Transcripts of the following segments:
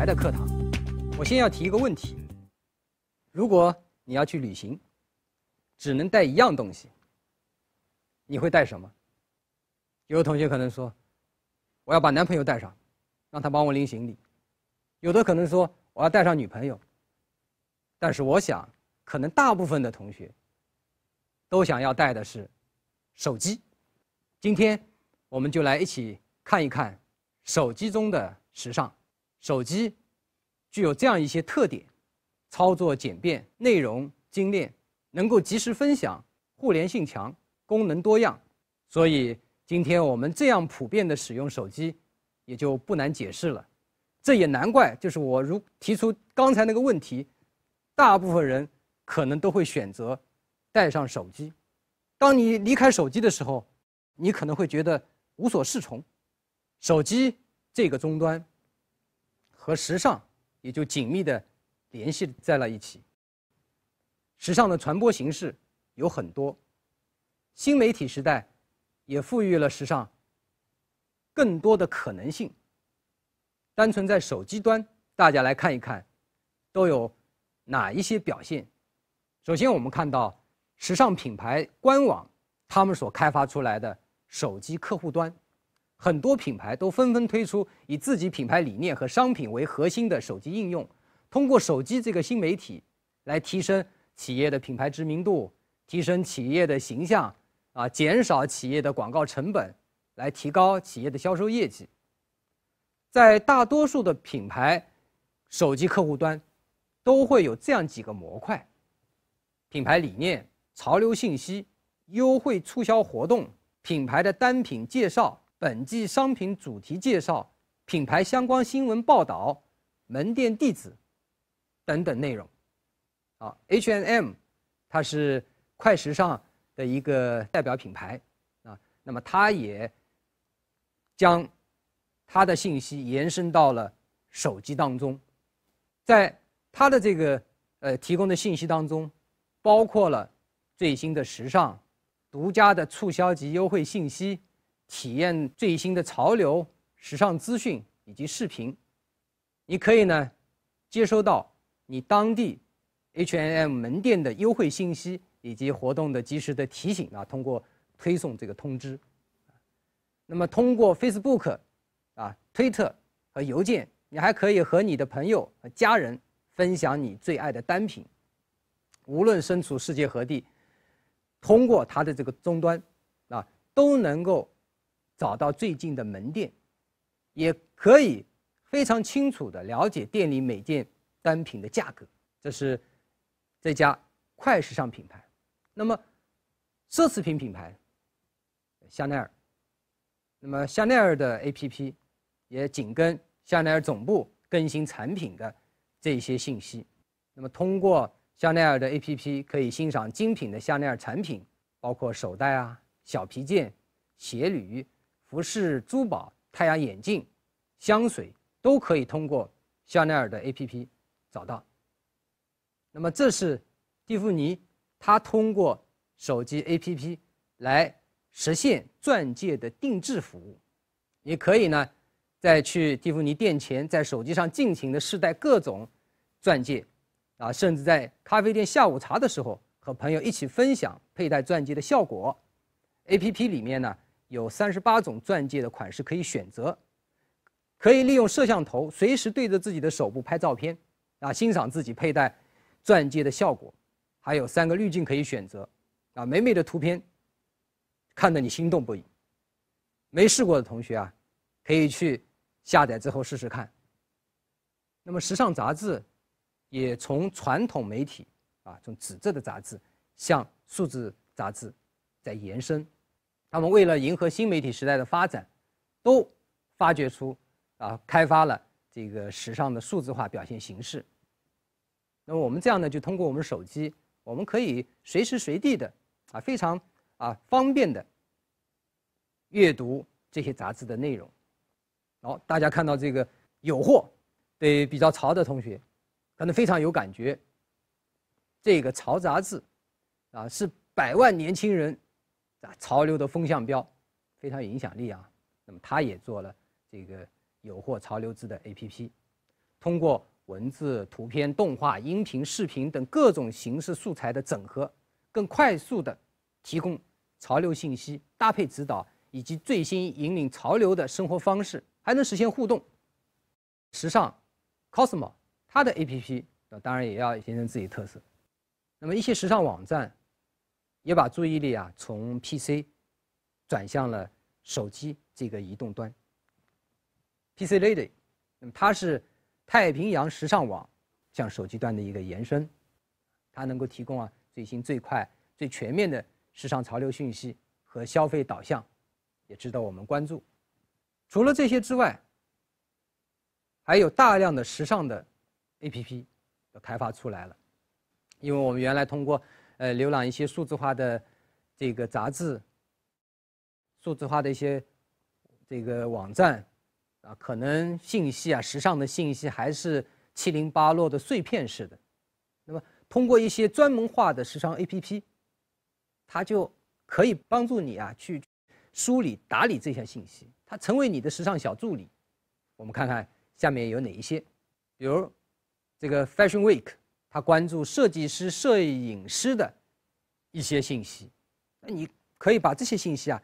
来的课堂，我先要提一个问题：如果你要去旅行，只能带一样东西，你会带什么？有的同学可能说，我要把男朋友带上，让他帮我拎行李；有的可能说，我要带上女朋友。但是我想，可能大部分的同学都想要带的是手机。今天，我们就来一起看一看手机中的时尚。手机具有这样一些特点：操作简便、内容精炼、能够及时分享、互联性强、功能多样。所以，今天我们这样普遍的使用手机，也就不难解释了。这也难怪，就是我如提出刚才那个问题，大部分人可能都会选择带上手机。当你离开手机的时候，你可能会觉得无所适从。手机这个终端。和时尚也就紧密的联系在了一起。时尚的传播形式有很多，新媒体时代也赋予了时尚更多的可能性。单纯在手机端，大家来看一看都有哪一些表现。首先，我们看到时尚品牌官网，他们所开发出来的手机客户端。很多品牌都纷纷推出以自己品牌理念和商品为核心的手机应用，通过手机这个新媒体，来提升企业的品牌知名度，提升企业的形象，啊，减少企业的广告成本，来提高企业的销售业绩。在大多数的品牌手机客户端，都会有这样几个模块：品牌理念、潮流信息、优惠促销活动、品牌的单品介绍。本季商品主题介绍、品牌相关新闻报道、门店地址等等内容。啊，H&M 它是快时尚的一个代表品牌啊，那么它也将它的信息延伸到了手机当中，在它的这个呃提供的信息当中，包括了最新的时尚、独家的促销及优惠信息。体验最新的潮流、时尚资讯以及视频，你可以呢，接收到你当地 H&M 门店的优惠信息以及活动的及时的提醒啊，通过推送这个通知。那么通过 Facebook、啊、推特和邮件，你还可以和你的朋友和家人分享你最爱的单品。无论身处世界何地，通过它的这个终端，啊，都能够。找到最近的门店，也可以非常清楚地了解店里每件单品的价格。这是这家快时尚品牌。那么奢侈品品牌，香奈儿。那么香奈儿的 APP 也紧跟香奈儿总部更新产品的这些信息。那么通过香奈儿的 APP 可以欣赏精品的香奈儿产品，包括手袋啊、小皮件、鞋履。服饰、珠宝、太阳眼镜、香水都可以通过香奈儿的 APP 找到。那么，这是蒂芙尼，他通过手机 APP 来实现钻戒的定制服务。也可以呢，在去蒂芙尼店前，在手机上尽情的试戴各种钻戒，啊，甚至在咖啡店下午茶的时候，和朋友一起分享佩戴钻戒的效果。APP 里面呢。有三十八种钻戒的款式可以选择，可以利用摄像头随时对着自己的手部拍照片，啊，欣赏自己佩戴钻戒的效果，还有三个滤镜可以选择，啊，美美的图片看得你心动不已。没试过的同学啊，可以去下载之后试试看。那么，时尚杂志也从传统媒体啊，从纸质的杂志向数字杂志在延伸。他们为了迎合新媒体时代的发展，都发掘出啊，开发了这个时尚的数字化表现形式。那么我们这样呢，就通过我们手机，我们可以随时随地的啊，非常啊方便的阅读这些杂志的内容。好，大家看到这个有货，对比较潮的同学可能非常有感觉。这个潮杂志啊，是百万年轻人。啊，潮流的风向标，非常有影响力啊。那么，它也做了这个有货潮流资的 APP，通过文字、图片、动画、音频、视频等各种形式素材的整合，更快速的提供潮流信息、搭配指导以及最新引领潮流的生活方式，还能实现互动。时尚 Cosmo 它的 APP，那当然也要形成自己特色。那么，一些时尚网站。也把注意力啊从 PC 转向了手机这个移动端。PC 类的，那么它是太平洋时尚网向手机端的一个延伸，它能够提供啊最新最快最全面的时尚潮流讯息和消费导向，也值得我们关注。除了这些之外，还有大量的时尚的 APP 都开发出来了，因为我们原来通过。呃，浏览一些数字化的这个杂志、数字化的一些这个网站啊，可能信息啊，时尚的信息还是七零八落的碎片式的。那么，通过一些专门化的时尚 APP，它就可以帮助你啊去梳理、打理这些信息，它成为你的时尚小助理。我们看看下面有哪一些，比如这个 Fashion Week。他关注设计师、摄影师的一些信息，那你可以把这些信息啊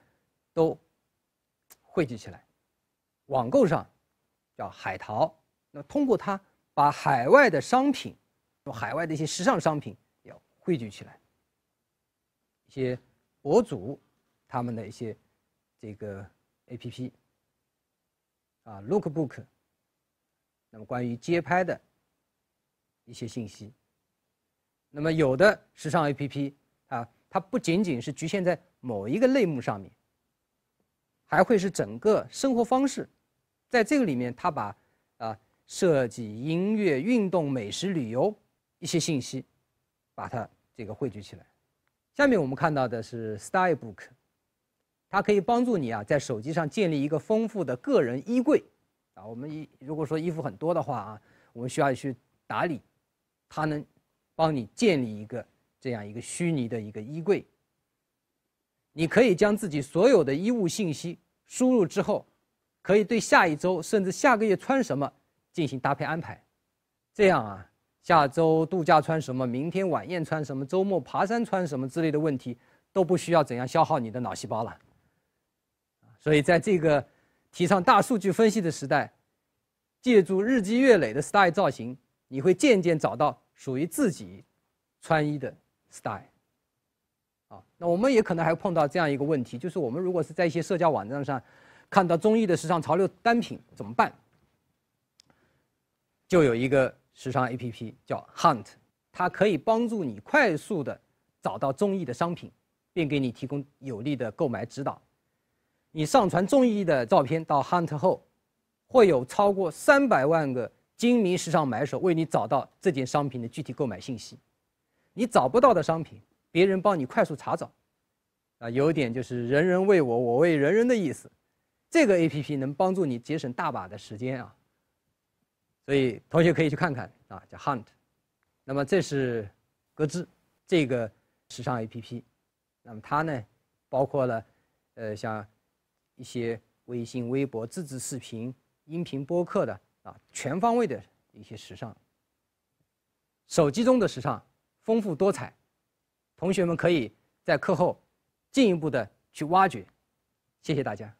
都汇聚起来。网购上叫海淘，那通过它把海外的商品，海外的一些时尚商品要汇聚起来。一些博主他们的一些这个 APP 啊 Lookbook，那么关于街拍的。一些信息。那么有的时尚 APP 啊，它不仅仅是局限在某一个类目上面，还会是整个生活方式。在这个里面，它把啊设计、音乐、运动、美食、旅游一些信息，把它这个汇聚起来。下面我们看到的是 Stylebook，它可以帮助你啊在手机上建立一个丰富的个人衣柜。啊，我们衣如果说衣服很多的话啊，我们需要去打理。它能帮你建立一个这样一个虚拟的一个衣柜，你可以将自己所有的衣物信息输入之后，可以对下一周甚至下个月穿什么进行搭配安排。这样啊，下周度假穿什么，明天晚宴穿什么，周末爬山穿什么之类的问题都不需要怎样消耗你的脑细胞了。所以，在这个提倡大数据分析的时代，借助日积月累的 style 造型。你会渐渐找到属于自己穿衣的 style 啊。那我们也可能还碰到这样一个问题，就是我们如果是在一些社交网站上看到综艺的时尚潮流单品怎么办？就有一个时尚 APP 叫 Hunt，它可以帮助你快速的找到综艺的商品，并给你提供有力的购买指导。你上传综艺的照片到 Hunt 后，会有超过三百万个。精明时尚买手为你找到这件商品的具体购买信息，你找不到的商品，别人帮你快速查找，啊，有点就是“人人为我，我为人人”的意思，这个 A P P 能帮助你节省大把的时间啊。所以同学可以去看看啊，叫 Hunt，那么这是格致这个时尚 A P P，那么它呢包括了呃像一些微信、微博、自制视频、音频、播客的。啊，全方位的一些时尚。手机中的时尚丰富多彩，同学们可以在课后进一步的去挖掘。谢谢大家。